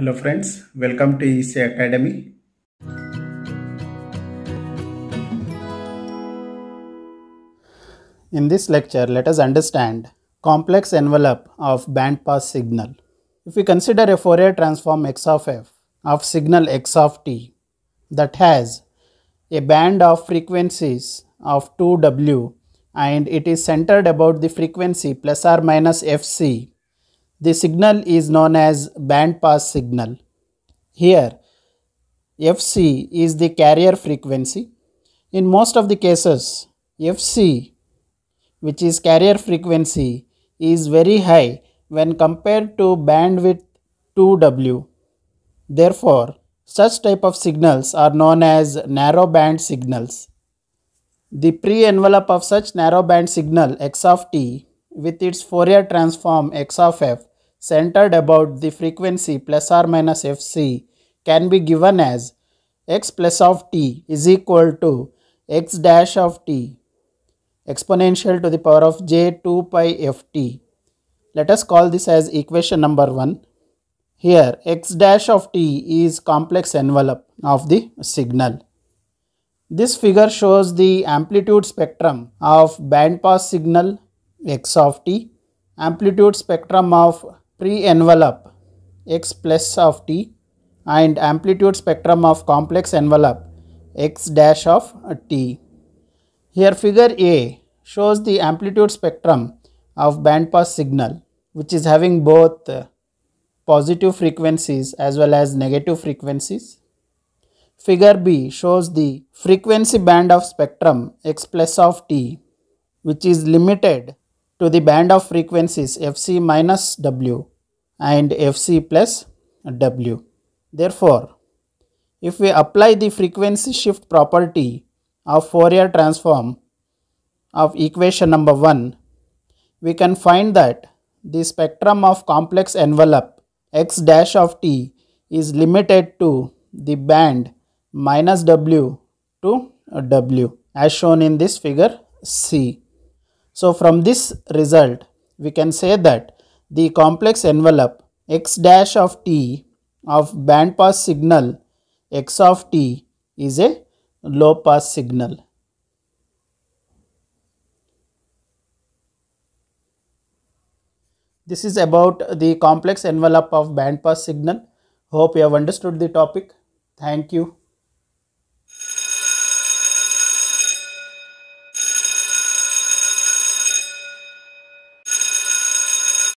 Hello friends, welcome to ESA Academy. In this lecture, let us understand complex envelope of bandpass signal. If we consider a Fourier transform x of f of signal x of t that has a band of frequencies of 2w and it is centered about the frequency plus or minus fc the signal is known as band pass signal. Here FC is the carrier frequency. In most of the cases FC which is carrier frequency is very high when compared to bandwidth 2W. Therefore, such type of signals are known as narrow band signals. The pre-envelope of such narrow band signal x of t with its Fourier transform x of f centered about the frequency plus or minus fc can be given as x plus of t is equal to x dash of t exponential to the power of j 2 pi ft. Let us call this as equation number 1. Here x dash of t is complex envelope of the signal. This figure shows the amplitude spectrum of bandpass signal x of t, amplitude spectrum of pre-envelope x plus of t and amplitude spectrum of complex envelope x dash of t. Here figure A shows the amplitude spectrum of bandpass signal which is having both positive frequencies as well as negative frequencies. Figure B shows the frequency band of spectrum x plus of t which is limited to the band of frequencies fc minus w and fc plus w. Therefore, if we apply the frequency shift property of Fourier transform of equation number 1, we can find that the spectrum of complex envelope x dash of t is limited to the band minus w to w as shown in this figure c. So, from this result, we can say that the complex envelope x dash of t of bandpass signal x of t is a low pass signal. This is about the complex envelope of bandpass signal. Hope you have understood the topic. Thank you.